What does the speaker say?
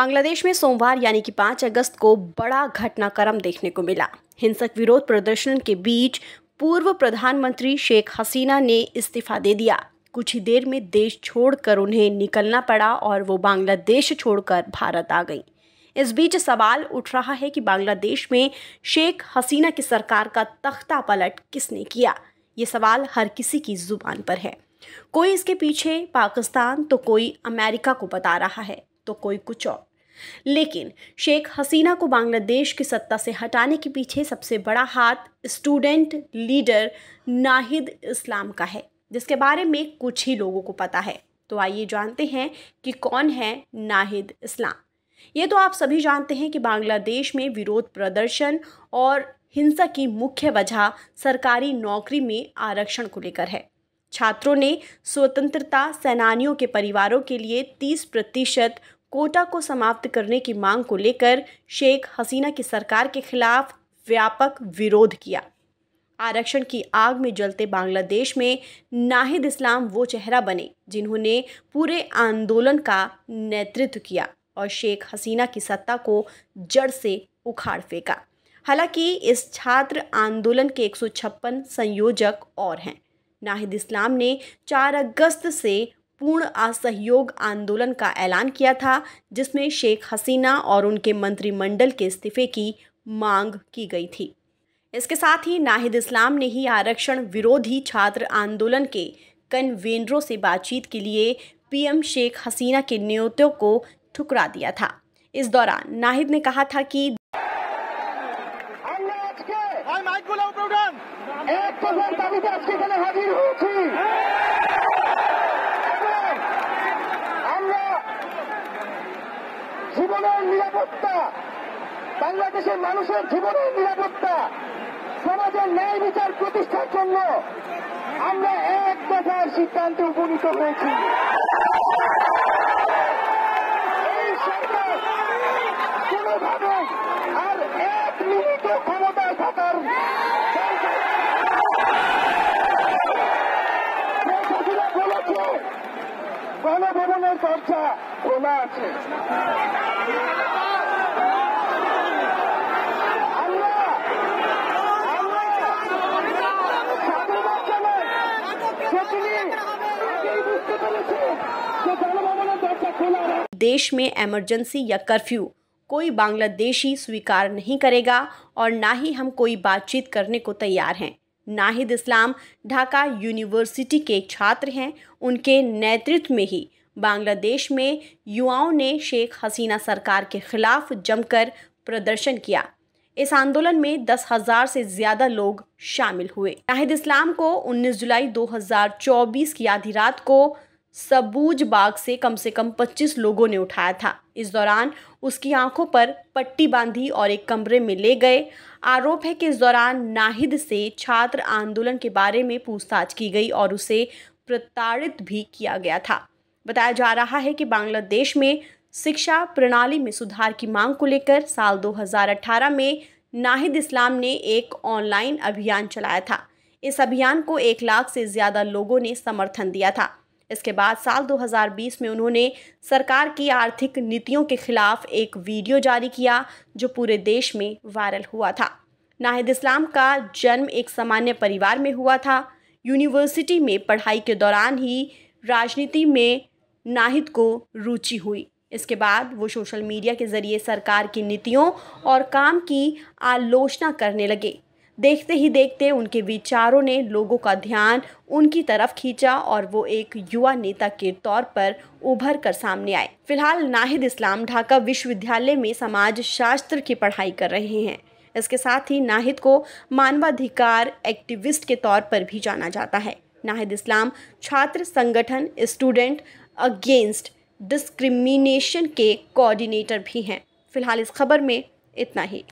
बांग्लादेश में सोमवार यानी कि 5 अगस्त को बड़ा घटनाक्रम देखने को मिला हिंसक विरोध प्रदर्शन के बीच पूर्व प्रधानमंत्री शेख हसीना ने इस्तीफा दे दिया कुछ ही देर में देश छोड़कर उन्हें निकलना पड़ा और वो बांग्लादेश छोड़कर भारत आ गई इस बीच सवाल उठ रहा है कि बांग्लादेश में शेख हसीना की सरकार का तख्ता पलट किसने किया ये सवाल हर किसी की जुबान पर है कोई इसके पीछे पाकिस्तान तो कोई अमेरिका को बता रहा है तो कोई कुछ और लेकिन शेख हसीना को बांग्लादेश की सत्ता से हटाने के पीछे सबसे बड़ा हाथ स्टूडेंट लीडर नाहिद इस्लाम का है जिसके बारे में कुछ ही लोगों को पता है तो आइए जानते हैं कि कौन है नाहिद इस्लाम ये तो आप सभी जानते हैं कि बांग्लादेश में विरोध प्रदर्शन और हिंसा की मुख्य वजह सरकारी नौकरी में आरक्षण को लेकर है छात्रों ने स्वतंत्रता सेनानियों के परिवारों के लिए 30 प्रतिशत कोटा को समाप्त करने की मांग को लेकर शेख हसीना की सरकार के खिलाफ व्यापक विरोध किया आरक्षण की आग में जलते बांग्लादेश में नाहिद इस्लाम वो चेहरा बने जिन्होंने पूरे आंदोलन का नेतृत्व किया और शेख हसीना की सत्ता को जड़ से उखाड़ फेंका हालांकि इस छात्र आंदोलन के 156 संयोजक और हैं नाहिद इस्लाम ने 4 अगस्त से पूर्ण असहयोग आंदोलन का ऐलान किया था जिसमें शेख हसीना और उनके मंत्रिमंडल के इस्तीफे की मांग की गई थी इसके साथ ही नाहिद इस्लाम ने ही आरक्षण विरोधी छात्र आंदोलन के कन्वेनरों से बातचीत के लिए पीएम शेख हसीना के नियोतों को ठुकरा दिया था इस दौरान नाहिद ने कहा था कि एक तो জীবনের নিরাপত্তা বাংলাদেশের মানুষের জীবনের নিরাপত্তা সমাজের ন্যায় বিচার প্রতিষ্ঠার জন্য আমরা এক দফার সিদ্ধান্তে উপনীত হয়েছি এই কোনোভাবে আর এক মিনিটও ক্ষমতায় থাকার গণভবনের দরজা খোলা আছে देश में इमरजेंसी या कर्फ्यू कोई बांग्लादेशी स्वीकार नहीं करेगा और ना ही हम कोई बातचीत करने को तैयार हैं नाहिद इस्लाम ढाका यूनिवर्सिटी के छात्र हैं उनके नेतृत्व में ही बांग्लादेश में युवाओं ने शेख हसीना सरकार के खिलाफ जमकर प्रदर्शन किया इस आंदोलन में दस हज़ार से ज़्यादा लोग शामिल हुए नाहिद इस्लाम को 19 जुलाई 2024 की आधी रात को सबूज बाग से कम से कम 25 लोगों ने उठाया था इस दौरान उसकी आंखों पर पट्टी बांधी और एक कमरे में ले गए आरोप है कि इस दौरान नाहिद से छात्र आंदोलन के बारे में पूछताछ की गई और उसे प्रताड़ित भी किया गया था बताया जा रहा है कि बांग्लादेश में शिक्षा प्रणाली में सुधार की मांग को लेकर साल 2018 में नाहिद इस्लाम ने एक ऑनलाइन अभियान चलाया था इस अभियान को एक लाख से ज़्यादा लोगों ने समर्थन दिया था इसके बाद साल 2020 में उन्होंने सरकार की आर्थिक नीतियों के खिलाफ एक वीडियो जारी किया जो पूरे देश में वायरल हुआ था नाहिद इस्लाम का जन्म एक सामान्य परिवार में हुआ था यूनिवर्सिटी में पढ़ाई के दौरान ही राजनीति में नाहिद को रुचि हुई इसके बाद वो सोशल मीडिया के ज़रिए सरकार की नीतियों और काम की आलोचना करने लगे देखते ही देखते उनके विचारों ने लोगों का ध्यान उनकी तरफ खींचा और वो एक युवा नेता के तौर पर उभर कर सामने आए फिलहाल नाहिद इस्लाम ढाका विश्वविद्यालय में समाज शास्त्र की पढ़ाई कर रहे हैं इसके साथ ही नाहिद को मानवाधिकार एक्टिविस्ट के तौर पर भी जाना जाता है नाहिद इस्लाम छात्र संगठन स्टूडेंट अगेंस्ट डिस्क्रिमिनेशन के कोऑर्डिनेटर भी हैं फिलहाल इस खबर में इतना ही